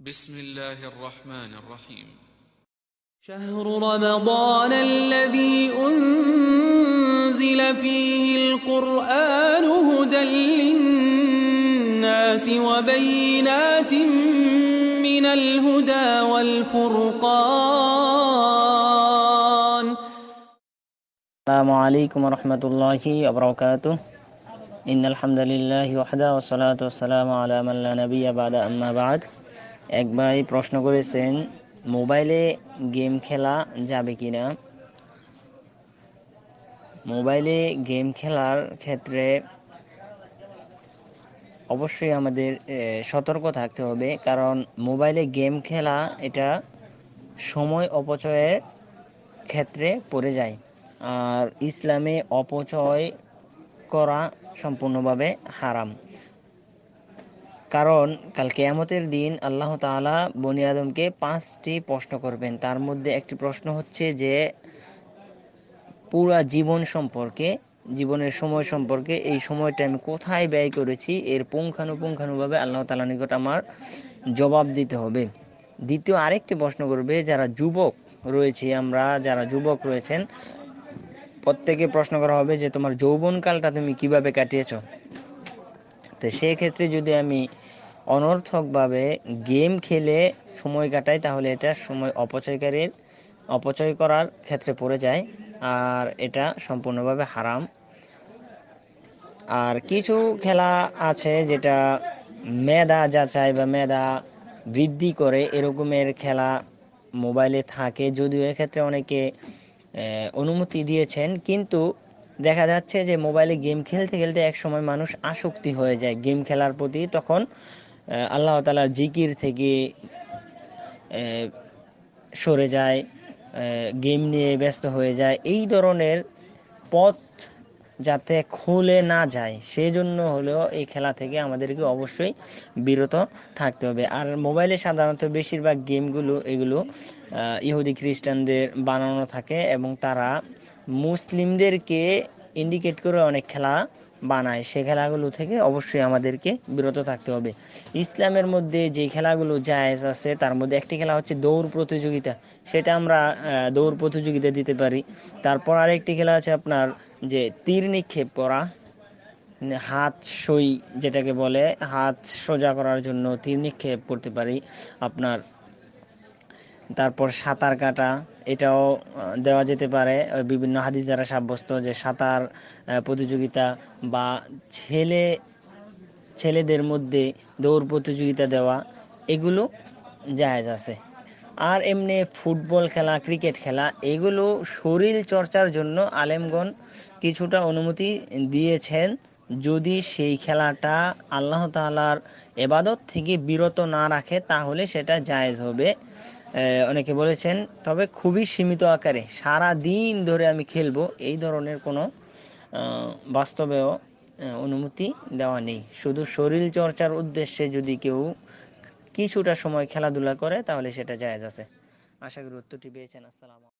بسم الله الرحمن الرحيم شهر رمضان الذي أنزل فيه القرآن هدى للناس وبينات من الهدى والفرقان السلام عليكم ورحمة الله وبركاته إن الحمد لله وحده والصلاة والسلام على من لا نبي بعد أما بعد এক ভাই প্রশ্ন করেছেন মোবাইলে গেম খেলা যাবে কি না মোবাইলে গেম খেলার ক্ষেত্রে অবশ্যই আমাদের সতর্ক থাকতে হবে কারণ মোবাইলে গেম খেলা এটা সময় অপচয়ের ক্ষেত্রে পড়ে যায় আর ইসলামে অপচয় করা সম্পূর্ণভাবে হারাম কারণ কাল কেয়ামতের দিন আল্লাহ তালা বনি আদমকে পাঁচটি প্রশ্ন করবেন তার মধ্যে একটি প্রশ্ন হচ্ছে যে পুরা জীবন সম্পর্কে জীবনের সময় সম্পর্কে এই সময়টা আমি কোথায় ব্যয় করেছি এর পুঙ্খানুপুঙ্খানুভাবে আল্লাহ তালা নিকট আমার জবাব দিতে হবে দ্বিতীয় আরেকটি প্রশ্ন করবে যারা যুবক রয়েছে আমরা যারা যুবক রয়েছেন প্রত্যেকে প্রশ্ন করা হবে যে তোমার যৌবনকালটা তুমি কিভাবে কাটিয়েছো সাথে সেক্ষেত্রে যদি আমি অনর্থকভাবে গেম খেলে সময় কাটাই তাহলে এটা সময় অপচয়কারীর অপচয় করার ক্ষেত্রে পড়ে যায় আর এটা সম্পূর্ণভাবে হারাম আর কিছু খেলা আছে যেটা মেধা যাচাই বা মেধা বৃদ্ধি করে এরকমের খেলা মোবাইলে থাকে যদিও এক্ষেত্রে অনেকে অনুমতি দিয়েছেন কিন্তু দেখা যাচ্ছে যে মোবাইলে গেম খেলতে খেলতে এক সময় মানুষ আসক্তি হয়ে যায় গেম খেলার প্রতি তখন আল্লাহ তালার জিকির থেকে সরে যায় গেম নিয়ে ব্যস্ত হয়ে যায় এই ধরনের পথ যাতে খুলে না যায় সেই জন্য হলেও এই খেলা থেকে আমাদেরকে অবশ্যই বিরত থাকতে হবে আর মোবাইলে সাধারণত বেশিরভাগ গেমগুলো এগুলো ইহুদি খ্রিস্টানদের বানানো থাকে এবং তারা মুসলিমদেরকে ইন্ডিকেট করে অনেক খেলা বানায় সে খেলাগুলো থেকে অবশ্যই আমাদেরকে বিরত থাকতে হবে ইসলামের মধ্যে যে খেলাগুলো জায়েজ আছে তার মধ্যে একটি খেলা হচ্ছে দৌড় প্রতিযোগিতা সেটা আমরা দৌড় প্রতিযোগিতা দিতে পারি তারপর আরেকটি খেলা আছে আপনার যে তীর নিক্ষেপ করা হাত সই যেটাকে বলে হাত সোজা করার জন্য তীর নিক্ষেপ করতে পারি আপনার তারপর সাঁতার কাটা এটাও দেওয়া যেতে পারে বিভিন্ন হাদিস দ্বারা সাব্যস্ত যে সাঁতার প্রতিযোগিতা বা ছেলে ছেলেদের মধ্যে দৌড় প্রতিযোগিতা দেওয়া এগুলো জায়েজ আছে আর এমনি ফুটবল খেলা ক্রিকেট খেলা এগুলো শরীর চর্চার জন্য আলেমগণ কিছুটা অনুমতি দিয়েছেন যদি সেই খেলাটা আল্লাহ তালার এবাদত থেকে বিরত না রাখে তাহলে সেটা জায়েজ হবে অনেকে বলেছেন তবে খুবই সীমিত আকারে সারা দিন ধরে আমি খেলবো এই ধরনের কোনো বাস্তবেও অনুমতি দেওয়া নেই শুধু শরীর চর্চার উদ্দেশ্যে যদি কেউ কিছুটা সময় খেলাধুলা করে তাহলে সেটা জায়েজ আছে আশা করি উত্তরটি পেয়েছেন আসসালাম